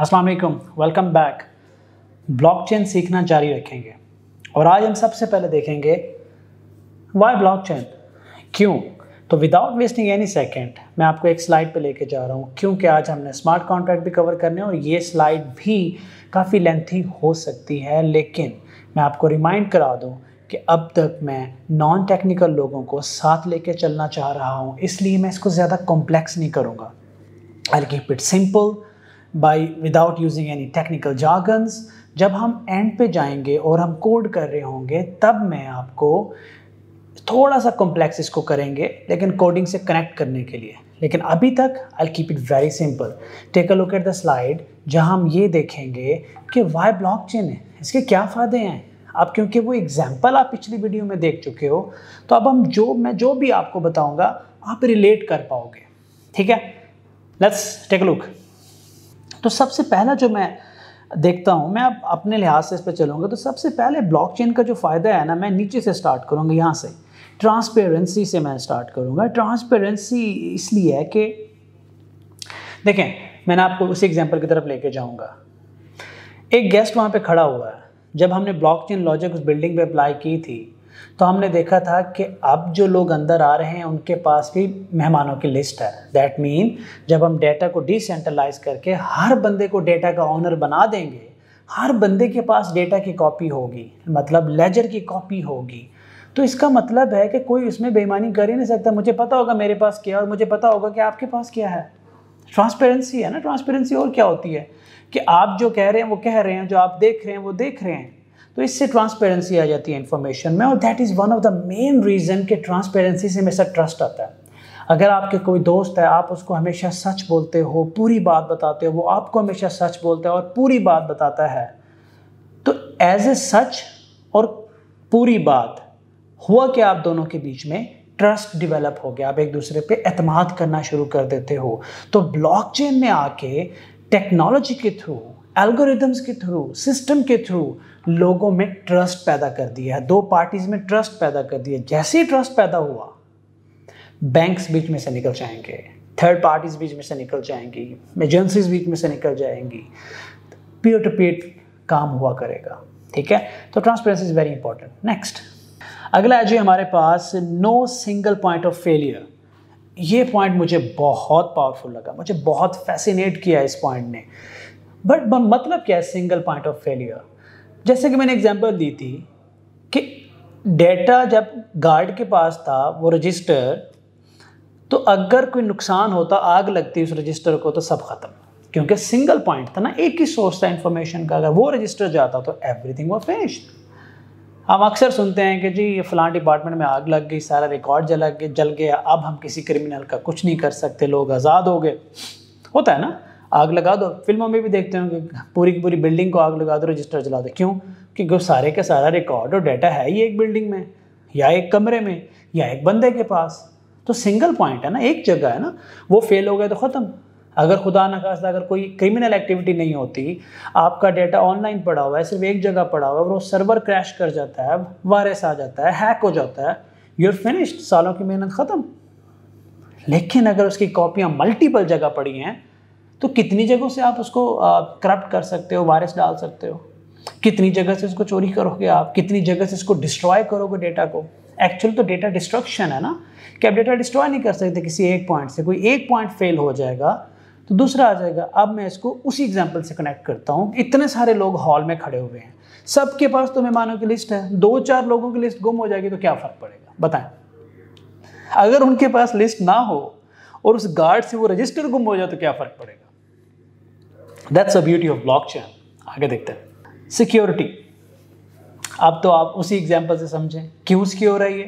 अस्सलाम वालेकुम welcome back blockchain सीखना जारी रखेंगे और आज हम सबसे पहले देखेंगे वाई ब्लॉकचेन क्यों तो विदाउट वेस्टिंग एनी सेकेंड मैं आपको एक स्लाइड पे लेके जा रहा हूँ क्योंकि आज हमने स्मार्ट कॉन्ट्रैक्ट भी कवर करने और ये स्लाइड भी काफ़ी लेंथी हो सकती है लेकिन मैं आपको रिमाइंड करा दूँ कि अब तक मैं नॉन टेक्निकल लोगों को साथ लेके चलना चाह रहा हूँ इसलिए मैं इसको ज़्यादा कॉम्प्लेक्स नहीं करूँगा I keep it simple by without using any technical jargons जब हम एंड पे जाएंगे और हम कोड कर रहे होंगे तब मैं आपको थोड़ा सा कॉम्प्लेक्स इसको करेंगे लेकिन कोडिंग से कनेक्ट करने के लिए लेकिन अभी तक I keep it very simple take a look at the slide जहाँ हम ये देखेंगे कि वाई चेन है इसके क्या फ़ायदे हैं अब क्योंकि वो एग्जाम्पल आप पिछली वीडियो में देख चुके हो तो अब हम जो मैं जो भी आपको बताऊँगा आप रिलेट कर पाओगे ठीक है लेट्स टेक लुक तो सबसे पहला जो मैं देखता हूँ मैं अब अपने लिहाज से इस पर चलूँगा तो सबसे पहले ब्लॉकचेन का जो फ़ायदा है ना मैं नीचे से स्टार्ट करूँगा यहाँ से ट्रांसपेरेंसी से मैं स्टार्ट करूँगा ट्रांसपेरेंसी इसलिए है कि देखें मैंने आपको उसी एग्जाम्पल की तरफ लेके जाऊँगा एक गेस्ट वहाँ पर खड़ा हुआ है जब हमने ब्लॉकचेन लॉजिक उस बिल्डिंग पर अप्लाई की थी तो हमने देखा था कि अब जो लोग अंदर आ रहे हैं उनके पास भी मेहमानों की लिस्ट है दैट मीन जब हम डेटा को डिसेंट्रलाइज करके हर बंदे को डेटा का ऑनर बना देंगे हर बंदे के पास डेटा की कॉपी होगी मतलब लेजर की कॉपी होगी तो इसका मतलब है कि कोई उसमें बेईमानी कर ही नहीं सकता मुझे पता होगा मेरे पास क्या और मुझे पता होगा कि आपके पास क्या है ट्रांसपेरेंसी है ना ट्रांसपेरेंसी और क्या होती है कि आप जो कह रहे हैं वो कह रहे हैं जो आप देख रहे हैं वो देख रहे हैं तो इससे ट्रांसपेरेंसी आ जाती है इन्फॉर्मेशन में और that is one of the main reason कि ट्रांसपेरेंसी से हमेशा ट्रस्ट आता है अगर आपके कोई दोस्त है आप उसको हमेशा सच बोलते हो पूरी बात बताते हो वो आपको हमेशा सच बोलता है और पूरी बात बताता है तो एज ए सच और पूरी बात हुआ कि आप दोनों के बीच में ट्रस्ट डेवलप हो गया आप एक दूसरे पे एतमाद करना शुरू कर देते हो तो ब्लॉकचेन में आके टेक्नोलॉजी के थ्रू एल्गोरिदम्स के थ्रू सिस्टम के थ्रू लोगों में ट्रस्ट पैदा कर दिया है दो पार्टीज में ट्रस्ट पैदा कर दिया जैसे ही ट्रस्ट पैदा हुआ बैंक्स बीच में से निकल जाएंगे थर्ड पार्टीज बीच में से निकल जाएंगी एजेंसीज बीच में से निकल जाएंगी पीयर टू पीयर काम हुआ करेगा ठीक है तो transparency is very important next अगला है जी हमारे पास no single point of failure ये पॉइंट मुझे बहुत पावरफुल लगा मुझे बहुत फैसिनेट किया इस पॉइंट ने बट मतलब क्या है सिंगल पॉइंट ऑफ फेलियर जैसे कि मैंने एग्जाम्पल दी थी कि डेटा जब गार्ड के पास था वो रजिस्टर तो अगर कोई नुकसान होता आग लगती उस रजिस्टर को तो सब ख़त्म क्योंकि सिंगल पॉइंट था ना एक ही सोर्स था इंफॉर्मेशन का अगर वो रजिस्टर जाता तो एवरीथिंग वो फिनिश्ड हम अक्सर सुनते हैं कि जी फलां डिपार्टमेंट में आग लग गई सारा रिकॉर्ड जला गया जल गया अब हम किसी क्रिमिनल का कुछ नहीं कर सकते लोग आज़ाद हो गए होता है ना आग लगा दो फिल्मों में भी देखते होंगे कि पूरी की पूरी बिल्डिंग को आग लगा दो रजिस्टर जला दो क्यों क्योंकि सारे का सारा रिकॉर्ड और डाटा है ही एक बिल्डिंग में या एक कमरे में या एक बंदे के पास तो सिंगल पॉइंट है ना एक जगह है ना वो फेल हो गया तो ख़त्म अगर खुदा नखास्ता अगर कोई क्रिमिनल एक्टिविटी नहीं होती आपका डेटा ऑनलाइन पड़ा हुआ है सिर्फ एक जगह पड़ा हुआ है वो सर्वर क्रैश कर जाता है वायरस आ जाता है हैक हो जाता है यूर फिनिश्ड सालों की मेहनत ख़त्म लेकिन अगर उसकी कॉपियाँ मल्टीपल जगह पड़ी हैं तो कितनी जगहों से आप उसको करप्ट कर सकते हो वायरस डाल सकते हो कितनी जगह से इसको चोरी करोगे आप कितनी जगह से इसको डिस्ट्रॉय करोगे डेटा को एक्चुअल तो डेटा डिस्ट्रक्शन है ना कि आप डेटा डिस्ट्रॉय नहीं कर सकते किसी एक पॉइंट से कोई एक पॉइंट फेल हो जाएगा तो दूसरा आ जाएगा अब मैं इसको उसी एग्जाम्पल से कनेक्ट करता हूँ इतने सारे लोग हॉल में खड़े हुए हैं सबके पास तो मेहमानों की लिस्ट है दो चार लोगों की लिस्ट गुम हो जाएगी तो क्या फ़र्क पड़ेगा बताएं अगर उनके पास लिस्ट ना हो और उस गार्ड से वो रजिस्टर गुम हो जाए तो क्या फ़र्क पड़ेगा that's a beauty of blockchain आगे देखते हैं सिक्योरिटी अब तो आप उसी एग्जाम्पल से समझें क्यों सिक्योर है ये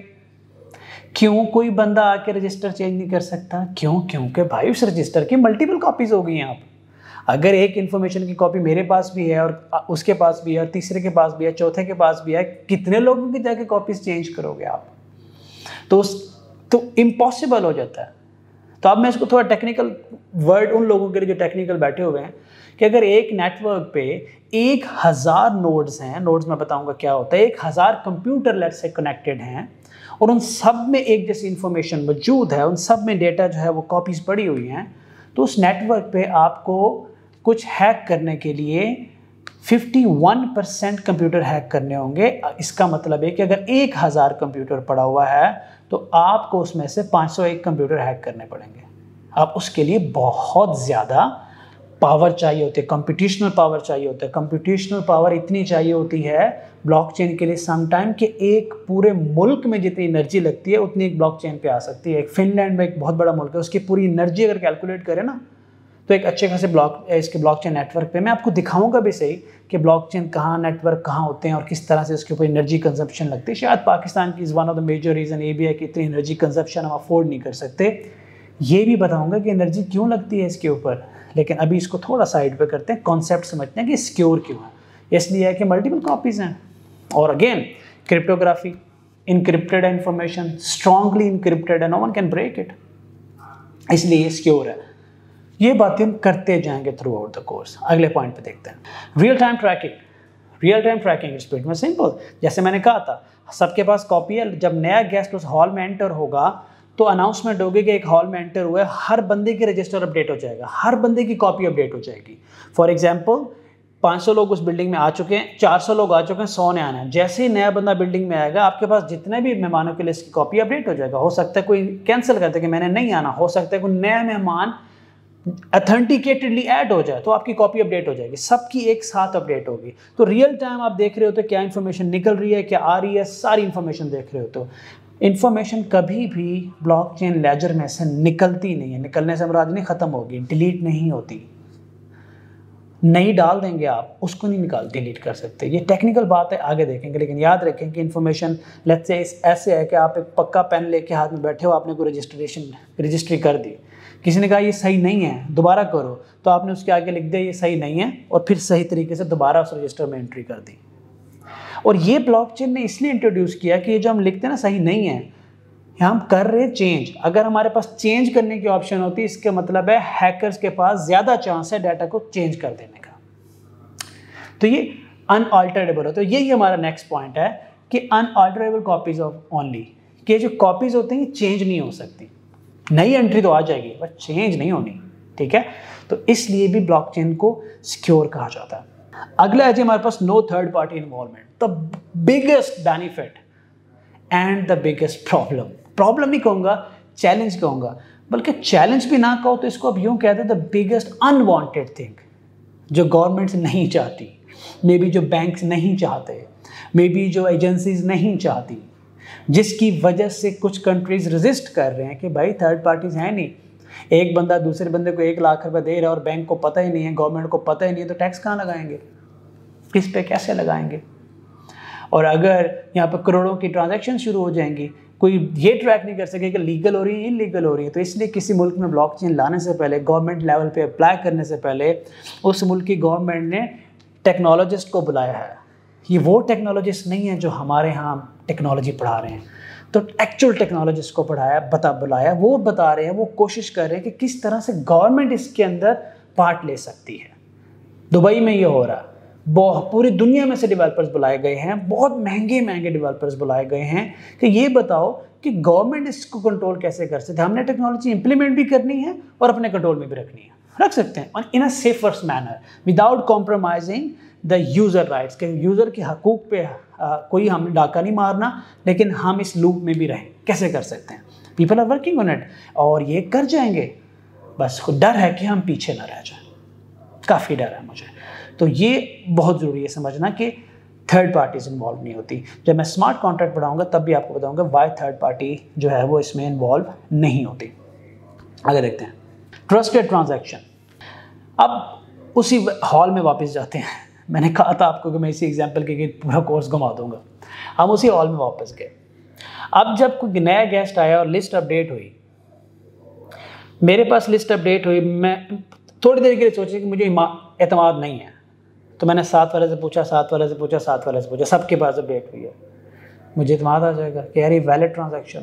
क्यों कोई बंदा आके रजिस्टर चेंज नहीं कर सकता क्यों क्योंकि भाई उस रजिस्टर की मल्टीपल कॉपीज हो गई हैं आप अगर एक इन्फॉर्मेशन की कॉपी मेरे पास भी है और उसके पास भी है और तीसरे के पास भी है चौथे के पास भी है कितने लोगों की जाके कॉपीज चेंज करोगे आप तो उस तो इम्पॉसिबल हो जाता है तो अब मैं इसको थोड़ा टेक्निकल वर्ड उन लोगों के लिए जो टेक्निकल बैठे हुए हैं कि अगर एक नेटवर्क पे एक हज़ार नोड्स हैं नोड्स मैं बताऊंगा क्या होता है एक हज़ार कंप्यूटर लेट से कनेक्टेड हैं और उन सब में एक जैसी इंफॉर्मेशन मौजूद है उन सब में डेटा जो है वो कॉपीज़ पड़ी हुई हैं तो उस नेटवर्क पे आपको कुछ हैक करने के लिए 51 परसेंट कंप्यूटर हैक करने होंगे इसका मतलब है कि अगर एक हज़ार कंप्यूटर पड़ा हुआ है तो आपको उसमें से 501 कंप्यूटर हैक करने पड़ेंगे आप उसके लिए बहुत ज़्यादा पावर चाहिए होती है कंप्यूटेशनल पावर चाहिए होता है कंप्यूटेशनल पावर इतनी चाहिए होती है ब्लॉकचेन के लिए समटाइम कि एक पूरे मुल्क में जितनी एनर्जी लगती है उतनी एक ब्लॉकचेन पे आ सकती है एक फिनलैंड में एक बहुत बड़ा मुल्क है उसकी पूरी एनर्जी अगर कैलकुलेट करें ना तो एक अच्छे खासे ब्लॉक इसके ब्लॉक चेन नेटवर्क पर मैं आपको दिखाऊंगा भी सही कि ब्लॉक चेन कहाँ नेटवर्क कहाँ होते हैं और किस तरह से उसके ऊपर एनर्जी कंजप्शन लगती है शायद पाकिस्तान की is one of the major reason ये भी है कि इतनी एनर्जी कंजप्शन हम अफोर्ड नहीं कर सकते ये भी बताऊँगा कि एनर्जी क्यों लगती है इसके ऊपर लेकिन अभी इसको थोड़ा साइड पर करते हैं कॉन्सेप्ट समझते हैं कि सिक्योर क्यों है इसलिए है कि मल्टीपल कॉपीज़ हैं और again cryptography encrypted information strongly encrypted है no one can break it इसलिए ये सिक्योर है ये बातें हम करते जाएंगे थ्रू आउट द कोर्स अगले पॉइंट पे देखते हैं real time tracking real time tracking speed में सिंपल जैसे मैंने कहा था सबके पास कॉपी है जब नया गेस्ट उस हॉल में एंटर होगा तो अनाउंसमेंट होगी कि एक हॉल में एंटर हुआ है हर बंदे की रजिस्टर अपडेट हो जाएगा हर बंदे की कॉपी अपडेट हो जाएगी फॉर एग्जाम्पल 500 लोग उस बिल्डिंग में आ चुके हैं 400 लोग आ चुके हैं 100 ने आना है जैसे ही नया बंदा बिल्डिंग में आएगा आपके पास जितने भी मेहमानों के लिए इसकी कॉपी अपडेट हो जाएगा हो सकता है कोई कैंसिल कर दे कि मैंने नहीं आना हो सकता है कोई नया मेहमान अथेंटिकेटेडली ऐड हो जाए तो आपकी कॉपी अपडेट हो जाएगी सबकी एक साथ अपडेट होगी तो रियल टाइम आप देख रहे होते तो क्या इन्फॉर्मेशन निकल रही है क्या आ रही है सारी इन्फॉर्मेशन देख रहे हो तो इन्फॉर्मेशन कभी भी ब्लॉकचेन लेजर में से निकलती नहीं है निकलने से मराज नहीं ख़त्म होगी डिलीट नहीं होती नहीं डाल देंगे आप उसको नहीं निकाल डिलीट कर सकते ये टेक्निकल बात है आगे देखेंगे लेकिन याद रखें कि इन्फॉर्मेशन लेट्स से ऐसे है कि आप एक पक्का पेन लेके हाथ में बैठे हो आपने कोई रजिस्ट्रेशन रजिस्ट्री कर दी किसी ने कहा ये सही नहीं है दोबारा करो तो आपने उसके आगे लिख दिया ये सही नहीं है और फिर सही तरीके से दोबारा उस रजिस्टर में एंट्री कर दी और ये ब्लॉकचेन ने इसलिए इंट्रोड्यूस किया कि ये जो हम लिखते हैं ना सही नहीं है हम कर रहे चेंज अगर हमारे पास चेंज करने की ऑप्शन होती है इसका मतलब है हैकर्स के पास ज़्यादा चांस है डाटा को चेंज कर देने का तो ये अनऑल्टरेबल होता है यही हमारा नेक्स्ट पॉइंट है कि अनऑल्टरेबल कॉपीज ऑफ ओनली कि जो कॉपीज होते हैं चेंज नहीं हो सकती नई एंट्री तो आ जाएगी बट चेंज नहीं होनी ठीक है तो इसलिए भी ब्लॉकचेन को सिक्योर कहा जाता है अगला है जी हमारे पास no third party involvement the biggest benefit and the biggest problem problem नहीं कहूंगा चैलेंज कहूंगा बल्कि चैलेंज भी ना कहो तो इसको अब यूं कहते हैं द बिगेस्ट अनवांटेड थिंग जो गवर्नमेंट नहीं चाहती मे बी जो बैंक नहीं चाहते मे बी जो एजेंसीज नहीं चाहती जिसकी वजह से कुछ कंट्रीज़ रजिस्ट कर रहे हैं कि भाई थर्ड पार्टीज़ हैं नहीं एक बंदा दूसरे बंदे को एक लाख रुपए दे रहा है और बैंक को पता ही नहीं है गवर्नमेंट को पता ही नहीं है तो टैक्स कहाँ लगाएंगे किस पे कैसे लगाएंगे और अगर यहाँ पर करोड़ों की ट्रांजेक्शन शुरू हो जाएंगी कोई ये ट्रैक नहीं कर सके कि लीगल हो रही है इलीगल हो रही है तो इसलिए किसी मुल्क में ब्लॉक लाने से पहले गवर्नमेंट लेवल पे अप्लाई करने से पहले उस मुल्क की गवर्नमेंट ने टेक्नोलॉजिस्ट को बुलाया है ये वो टेक्नोलॉजिस्ट नहीं है जो हमारे यहाँ टेक्नोलॉजी पढ़ा रहे हैं तो एक्चुअल टेक्नोलॉजिस्ट को पढ़ाया बता बुलाया वो बता रहे हैं वो कोशिश कर रहे हैं कि किस तरह से गवर्नमेंट इसके अंदर पार्ट ले सकती है दुबई में ये हो रहा है बहुत पूरी दुनिया में से डेवलपर्स बुलाए गए हैं बहुत महंगे महंगे डेवलपर्स बुलाए गए हैं कि ये बताओ कि गवर्नमेंट इसको कंट्रोल कैसे कर सकते हमने टेक्नोलॉजी इंप्लीमेंट भी करनी है और अपने कंट्रोल में भी रखनी है रख सकते हैं और in a safer manner without compromising the user rights के यूज़र के हकूक़ पे आ, कोई हम डाका नहीं मारना लेकिन हम इस लूप में भी रहें कैसे कर सकते हैं people are working on it और ये कर जाएंगे बस डर है कि हम पीछे ना रह जाएं काफ़ी डर है मुझे तो ये बहुत ज़रूरी है समझना कि थर्ड पार्टीज़ इन्वॉल्व नहीं होती जब मैं स्मार्ट कॉन्ट्रैक्ट बढ़ाऊँगा तब भी आपको बताऊंगा वाई थर्ड पार्टी जो है वो इसमें इन्वॉल्व नहीं होती आगे देखते हैं ट्रस्टेड ट्रांजेक्शन अब उसी हॉल में वापस जाते हैं मैंने कहा था आपको कि मैं इसी एग्जाम्पल के पूरा कोर्स घुमा दूंगा हम उसी हॉल में वापस गए अब जब कोई नया गेस्ट आया और लिस्ट अपडेट हुई मेरे पास लिस्ट अपडेट हुई मैं थोड़ी देर के लिए सोची कि मुझे अतमाद नहीं है तो मैंने सात वाले से पूछा सात वाले से पूछा सात वाले से पूछा सबके पास अपडेट हुई है मुझे इतमाद आ जाएगा कि यार ये वैलिड ट्रांजेक्शन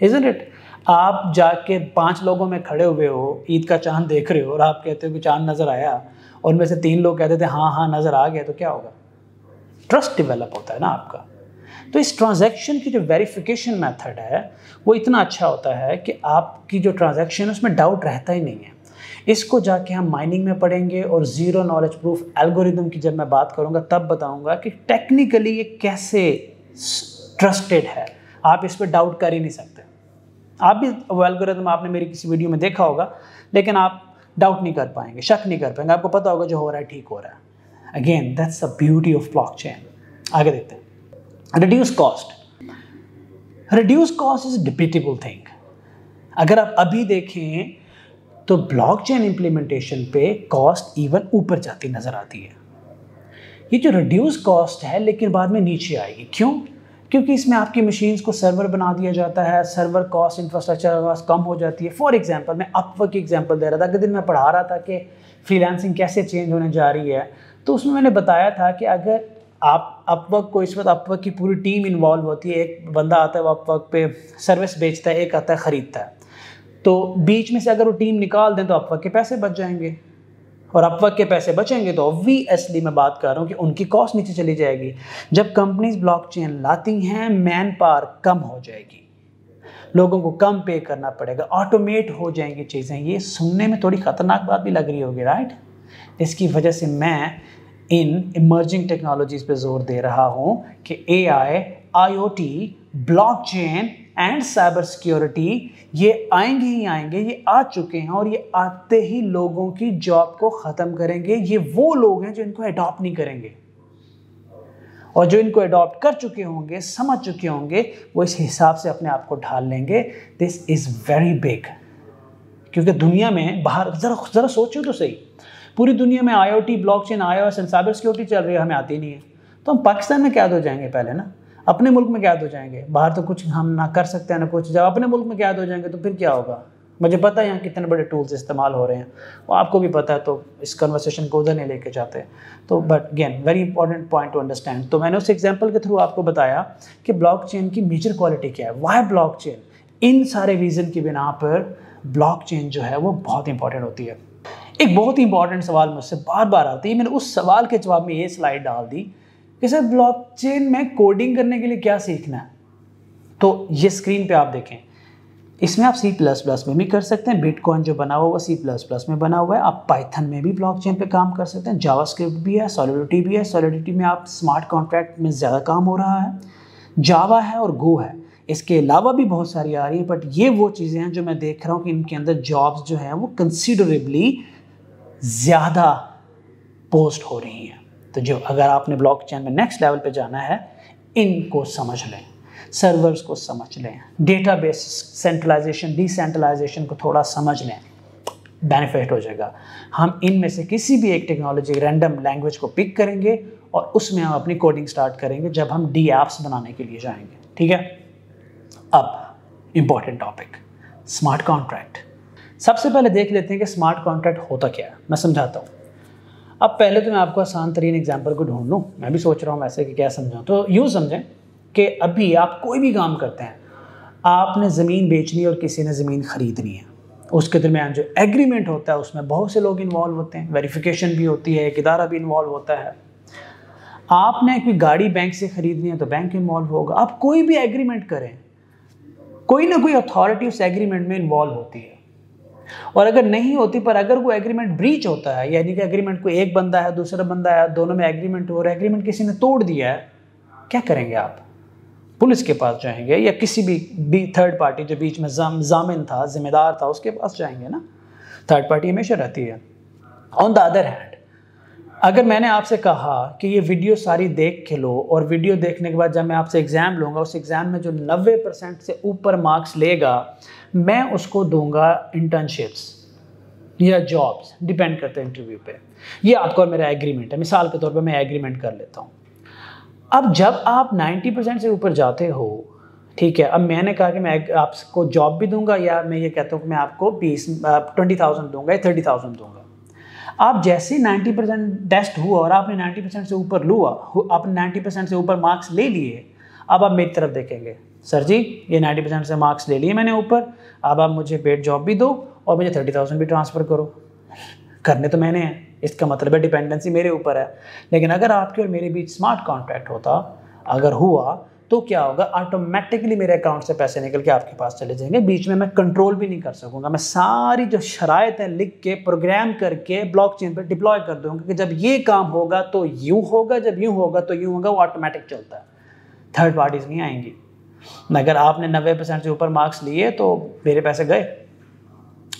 है इजन इट आप जाके पांच लोगों में खड़े हुए हो ईद का चांद देख रहे हो और आप कहते हो कि चांद नज़र आया उनमें से तीन लोग कहते थे हाँ हाँ नज़र आ गया तो क्या होगा ट्रस्ट डेवलप होता है ना आपका तो इस ट्रांजैक्शन की जो वेरिफिकेशन मेथड है वो इतना अच्छा होता है कि आपकी जो ट्रांजैक्शन उसमें डाउट रहता ही नहीं है इसको जाके हम माइनिंग में पढ़ेंगे और ज़ीरो नॉलेज प्रूफ एल्गोरिदम की जब मैं बात करूँगा तब बताऊँगा कि टेक्निकली ये कैसे ट्रस्टेड है आप इस पर डाउट कर ही नहीं सकते आप भी वो एल्गोरिदम आपने मेरी किसी वीडियो में देखा होगा लेकिन आप डाउट नहीं कर पाएंगे शक नहीं कर पाएंगे आपको पता होगा जो हो रहा है ठीक हो रहा है again that's the beauty of blockchain आगे देखते हैं reduce cost reduce cost is debatable thing अगर आप अभी देखें तो ब्लॉक चेन इंप्लीमेंटेशन पे कॉस्ट इवन ऊपर जाती नज़र आती है ये जो रिड्यूस कॉस्ट है लेकिन बाद में नीचे आएगी क्यों क्योंकि इसमें आपकी मशीन्स को सर्वर बना दिया जाता है सर्वर कॉस्ट इंफ्रास्ट्रक्चर कॉस्ट कम हो जाती है फॉर एग्जांपल मैं अपवर्क की एग्जांपल दे रहा था अगर दिन मैं पढ़ा रहा था कि फ्रीलांसिंग कैसे चेंज होने जा रही है तो उसमें मैंने बताया था कि अगर आप अपवर्क को इस वक्त अपवर्क की पूरी टीम इन्वॉल्व होती है एक बंदा आता है वो अपवर्क पे सर्विस बेचता है एक आता है ख़रीदता है तो बीच में से अगर वो टीम निकाल दें तो अपवर्क के पैसे बच जाएंगे और अपवर्क के पैसे बचेंगे तो ऑब्वियसली मैं बात कर रहा हूँ कि उनकी कॉस्ट नीचे चली जाएगी जब कंपनीज ब्लॉकचेन लाती हैं मैन पावर कम हो जाएगी लोगों को कम पे करना पड़ेगा ऑटोमेट हो जाएंगी चीज़ें ये सुनने में थोड़ी ख़तरनाक बात भी लग रही होगी राइट इसकी वजह से मैं इन इमर्जिंग टेक्नोलॉजीज़ पे जोर दे रहा हूँ कि A I I O T blockchain and cyber security ये आएंगे ही आएंगे ये आ चुके हैं और ये आते ही लोगों की जॉब को ख़त्म करेंगे ये वो लोग हैं जो इनको अडॉप्ट नहीं करेंगे और जो इनको अडॉप्ट कर चुके होंगे समझ चुके होंगे वो इस हिसाब से अपने आप को ढाल लेंगे दिस इज़ वेरी बिग क्योंकि दुनिया में बाहर ज़रा ज़रा सोचो तो सही पूरी दुनिया में I O T blockchain I and cyber security चल रही है हमें आती नहीं है तो हम पाकिस्तान में क्या हो जाएंगे पहले ना अपने मुल्क में कैद हो जाएंगे बाहर तो कुछ हम ना कर सकते हैं ना कुछ जब अपने मुल्क में कैद हो जाएंगे तो फिर क्या होगा मुझे पता है यहाँ कितने बड़े टूल्स इस्तेमाल हो रहे हैं वो आपको भी पता है तो इस कन्वर्सेशन को उधर नहीं लेके जाते तो but again very important point to understand तो मैंने उस एग्जाम्पल के थ्रू आपको बताया कि ब्लॉकचेन की मेजर क्वालिटी क्या है वाई ब्लॉकचेन इन सारे रीज़न की बिना पर चेन जो है वो बहुत इंपॉर्टेंट होती है एक बहुत ही इंपॉर्टेंट सवाल मुझसे बार बार आती है मैंने उस सवाल के जवाब में ये स्लाइड डाल दी कि सर ब्लॉकचेन में कोडिंग करने के लिए क्या सीखना है तो ये स्क्रीन पे आप देखें इसमें आप सी प्लस प्लस में भी कर सकते हैं बिटकॉइन जो बना हुआ है सी प्लस प्लस में बना हुआ है आप पाइथन में भी ब्लॉकचेन पे काम कर सकते हैं जावास्क्रिप्ट भी है सॉलिडिटी भी है सॉलिडिटी में आप स्मार्ट कॉन्ट्रैक्ट में ज़्यादा काम हो रहा है जावा है और गो है इसके अलावा भी बहुत सारी आ रही है बट ये वो चीज़ें हैं जो मैं देख रहा हूँ कि इनके अंदर जॉब्स जो हैं वो कंसिडरेबली ज़्यादा पोस्ट हो रही हैं तो जो अगर आपने चैन में नेक्स्ट लेवल पर जाना है इनको समझ लें सर्वर्स को समझ लें डेटाबेस सेंट्रलाइजेशन डिसेंट्रलाइजेशन को थोड़ा समझ लें बेनिफिट हो जाएगा हम इनमें से किसी भी एक टेक्नोलॉजी रैंडम लैंग्वेज को पिक करेंगे और उसमें हम अपनी कोडिंग स्टार्ट करेंगे जब हम डी एप्स बनाने के लिए जाएंगे ठीक है अब इंपॉर्टेंट टॉपिक स्मार्ट कॉन्ट्रैक्ट सबसे पहले देख लेते हैं कि स्मार्ट कॉन्ट्रैक्ट होता क्या है मैं समझाता हूँ अब पहले तो मैं आपको आसान तरीन एग्जाम्पल को ढूंढ लूँ मैं भी सोच रहा हूँ वैसे कि क्या समझाऊँ तो यूँ समझें कि अभी आप कोई भी काम करते हैं आपने ज़मीन बेचनी और किसी ने ज़मीन ख़रीदनी है उसके दरमियान जो एग्रीमेंट होता है उसमें बहुत से लोग इन्वॉल्व होते हैं वेरिफिकेशन भी होती है एक इदारा भी इन्वॉल्व होता है आपने कोई गाड़ी बैंक से ख़रीदनी है तो बैंक इन्वॉल्व होगा आप कोई भी एग्रीमेंट करें कोई ना कोई अथॉरिटी उस एग्रीमेंट में इन्वॉल्व होती है और अगर नहीं होती पर अगर वो एग्रीमेंट ब्रीच होता है यानी कि एग्रीमेंट को एक बंदा है दूसरा बंदा है दोनों में एग्रीमेंट हो और एग्रीमेंट किसी ने तोड़ दिया है क्या करेंगे आप पुलिस के पास जाएंगे या किसी भी, भी थर्ड पार्टी जो बीच में जाम जामिन था जिम्मेदार था उसके पास जाएंगे ना थर्ड पार्टी हमेशा रहती है ऑन द अदर हैंड अगर मैंने आपसे कहा कि ये वीडियो सारी देख के लो और वीडियो देखने के बाद जब मैं आपसे एग्ज़ाम लूँगा उस एग्ज़ाम में जो 90 परसेंट से ऊपर मार्क्स लेगा मैं उसको दूंगा इंटर्नशिप्स या जॉब्स डिपेंड करते हैं इंटरव्यू पे ये आपका और मेरा एग्रीमेंट है मिसाल के तौर पे मैं एग्रीमेंट कर लेता हूँ अब जब आप 90 परसेंट से ऊपर जाते हो ठीक है अब मैंने कहा कि मैं आपको जॉब भी दूंगा या मैं ये कहता हूँ कि मैं आपको बीस ट्वेंटी थाउजेंड दूंगा या थर्टी थाउजेंड दूंगा आप जैसे ही नाइन्टी परसेंट टेस्ट हुआ और आपने नाइन्टी परसेंट से ऊपर लुआ आपने नाइन्टी परसेंट से ऊपर मार्क्स ले लिए अब आप मेरी तरफ देखेंगे सर जी ये 90 परसेंट से मार्क्स ले लिए मैंने ऊपर अब आप मुझे पेड जॉब भी दो और मुझे थर्टी थाउजेंड भी ट्रांसफ़र करो करने तो मैंने हैं इसका मतलब है डिपेंडेंसी मेरे ऊपर है लेकिन अगर आपके और मेरे बीच स्मार्ट कॉन्ट्रैक्ट होता अगर हुआ तो क्या होगा ऑटोमेटिकली मेरे अकाउंट से पैसे निकल के आपके पास चले जाएंगे बीच में मैं कंट्रोल भी नहीं कर सकूंगा मैं सारी जो शराय है लिख के प्रोग्राम करके ब्लॉकचेन पर डिप्लॉय कर दूंगा कि जब ये काम होगा तो यूँ होगा जब यूँ होगा तो यूँ होगा वो ऑटोमेटिक चलता है थर्ड पार्टीज नहीं आएंगी अगर आपने नबे परसेंट से ऊपर मार्क्स लिए तो मेरे पैसे गए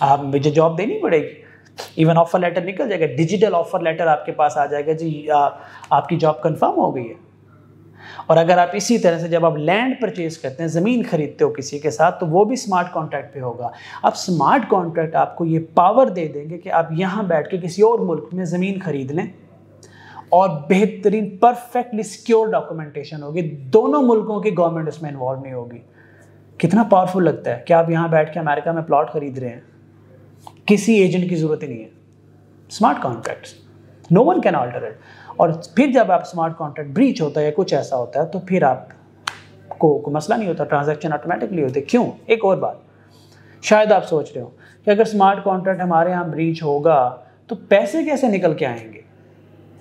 आप मुझे जॉब देनी पड़ेगी इवन ऑफर लेटर निकल जाएगा डिजिटल ऑफर लेटर आपके पास आ जाएगा जी आ, आपकी जॉब कंफर्म हो गई है और अगर आप इसी तरह से जब आप लैंड परचेज करते हैं ज़मीन खरीदते हो किसी के साथ तो वो भी स्मार्ट कॉन्ट्रैक्ट पे होगा अब स्मार्ट कॉन्ट्रैक्ट आपको ये पावर दे देंगे कि आप यहाँ बैठ के किसी और मुल्क में ज़मीन खरीद लें और बेहतरीन परफेक्टली सिक्योर डॉक्यूमेंटेशन होगी दोनों मुल्कों की गवर्नमेंट उसमें इन्वॉल्व नहीं होगी कितना पावरफुल लगता है कि आप यहाँ बैठ के अमेरिका में प्लॉट खरीद रहे हैं किसी एजेंट की ज़रूरत ही नहीं है smart contract no one can alter it और फिर जब आप स्मार्ट कॉन्ट्रैक्ट ब्रीच होता है या कुछ ऐसा होता है तो फिर आप को, को मसला नहीं होता ट्रांजैक्शन ऑटोमेटिकली होते क्यों एक और बात शायद आप सोच रहे हो कि अगर स्मार्ट कॉन्ट्रैक्ट हमारे यहाँ ब्रीच होगा तो पैसे कैसे निकल के आएंगे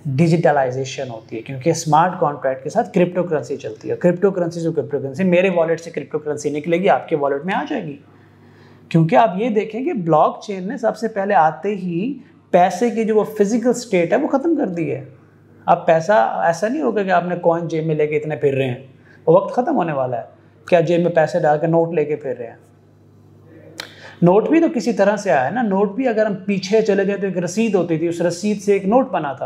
डिजिटलाइजेशन होती है क्योंकि स्मार्ट कॉन्ट्रैक्ट के साथ क्रिप्टो करेंसी चलती है क्रिप्टो करेंसी जो क्रिप्टो करेंसी मेरे वॉलेट से क्रिप्टो करेंसी निकलेगी आपके वॉलेट में आ जाएगी क्योंकि आप ये देखें कि ब्लॉक चेन ने सबसे पहले आते ही पैसे की जो वो फिजिकल स्टेट है वो ख़त्म कर दी है अब पैसा ऐसा नहीं होगा कि आपने कॉइन जेब में लेके इतने फिर रहे हैं वो वक्त ख़त्म होने वाला है क्या जेब में पैसे डाल के नोट लेके फिर रहे हैं नोट भी तो किसी तरह से आया है ना नोट भी अगर हम पीछे चले जाए तो एक रसीद होती थी उस रसीद से एक नोट बना था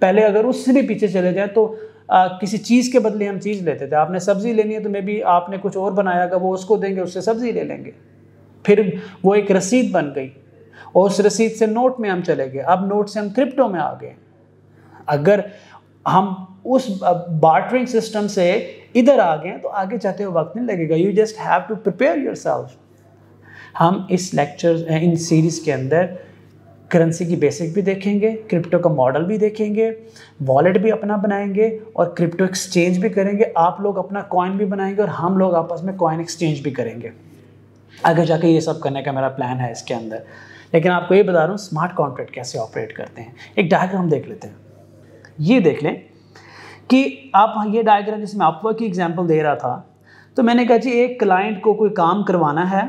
पहले अगर उससे भी पीछे चले जाए तो आ, किसी चीज़ के बदले हम चीज़ लेते थे आपने सब्ज़ी लेनी है तो मे बी आपने कुछ और बनाया होगा वो उसको देंगे उससे सब्ज़ी ले लेंगे फिर वो एक रसीद बन गई और उस रसीद से नोट में हम चले गए अब नोट से हम क्रिप्टो में आ गए अगर हम उस बार्टरिंग सिस्टम से इधर आ गए तो आगे जाते हुए वक्त नहीं लगेगा you just have to prepare yourself हम इस लेक्चर इन सीरीज़ के अंदर करेंसी की बेसिक भी देखेंगे क्रिप्टो का मॉडल भी देखेंगे वॉलेट भी अपना बनाएंगे और क्रिप्टो एक्सचेंज भी करेंगे आप लोग अपना कॉइन भी बनाएंगे और हम लोग आपस में कॉइन एक्सचेंज भी करेंगे आगे जाके ये सब करने का मेरा प्लान है इसके अंदर लेकिन आपको ये बता रहा हूँ स्मार्ट कॉन्ट्रैक्ट कैसे ऑपरेट करते हैं एक डायग्राम देख लेते हैं ये देख लें कि आप हाँ, ये डायग्राम जिसमें आपको की एग्जाम्पल दे रहा था तो मैंने कहा जी एक क्लाइंट को कोई काम करवाना है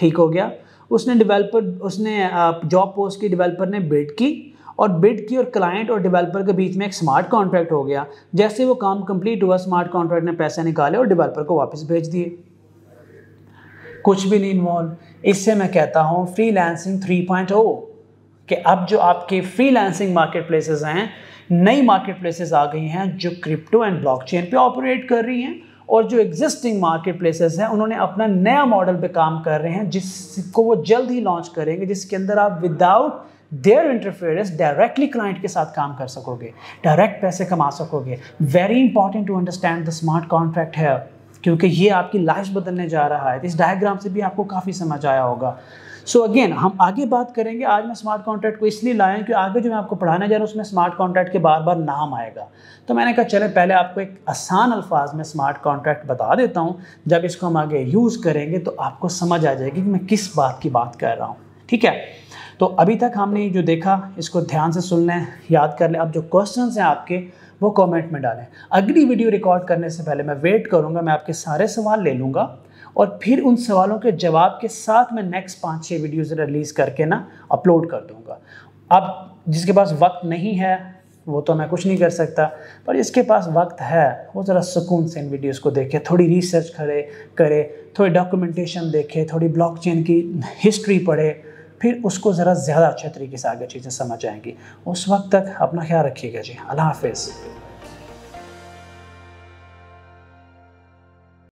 ठीक हो गया उसने डेवलपर उसने जॉब पोस्ट की डेवलपर ने बिड की और बिड की और क्लाइंट और डेवलपर के बीच में एक स्मार्ट कॉन्ट्रैक्ट हो गया जैसे वो काम कंप्लीट हुआ स्मार्ट कॉन्ट्रैक्ट ने पैसे निकाले और डेवलपर को वापस भेज दिए कुछ भी नहीं इन्वॉल्व इससे मैं कहता हूँ फ्री लैंसिंग थ्री पॉइंट हो कि अब जो आपके फ्री लैंसिंग मार्केट प्लेसेज हैं नई मार्केट प्लेसेज आ गई हैं जो क्रिप्टो एंड ब्लॉक पे ऑपरेट कर रही हैं और जो एग्जिस्टिंग मार्केट प्लेसेस हैं उन्होंने अपना नया मॉडल पे काम कर रहे हैं जिसको वो जल्द ही लॉन्च करेंगे जिसके अंदर आप without their interference directly client के साथ काम कर सकोगे डायरेक्ट पैसे कमा सकोगे very important to understand the smart contract है क्योंकि ये आपकी लाइफ बदलने जा रहा है इस डायग्राम से भी आपको काफ़ी समझ आया होगा सो so अगेन हम आगे बात करेंगे आज मैं स्मार्ट कॉन्ट्रैक्ट को इसलिए लाया हूँ कि आगे जो मैं आपको पढ़ाने जा रहा हूँ उसमें स्मार्ट कॉन्ट्रैक्ट के बार बार नाम आएगा तो मैंने कहा चले पहले आपको एक आसान अल्फाज में स्मार्ट कॉन्ट्रैक्ट बता देता हूँ जब इसको हम आगे यूज़ करेंगे तो आपको समझ आ जाएगी कि मैं किस बात की बात कर रहा हूँ ठीक है तो अभी तक हमने जो देखा इसको ध्यान से सुन लें याद कर लें अब जो क्वेश्चन हैं आपके वो कमेंट में डालें अगली वीडियो रिकॉर्ड करने से पहले मैं वेट करूँगा मैं आपके सारे सवाल ले लूँगा और फिर उन सवालों के जवाब के साथ मैं नेक्स्ट पाँच छः वीडियोज़ रिलीज़ करके ना अपलोड कर दूँगा अब जिसके पास वक्त नहीं है वो तो मैं कुछ नहीं कर सकता पर इसके पास वक्त है वो ज़रा सुकून से इन वीडियोस को देखे थोड़ी रिसर्च करे करे थोड़ी डॉक्यूमेंटेशन देखे थोड़ी ब्लॉकचेन की हिस्ट्री पढ़े फिर उसको ज़रा ज़्यादा अच्छे तरीके से आगे चीज़ें समझ आएंगी उस वक्त तक अपना ख्याल रखिएगा जी अल्लाह हाफिज़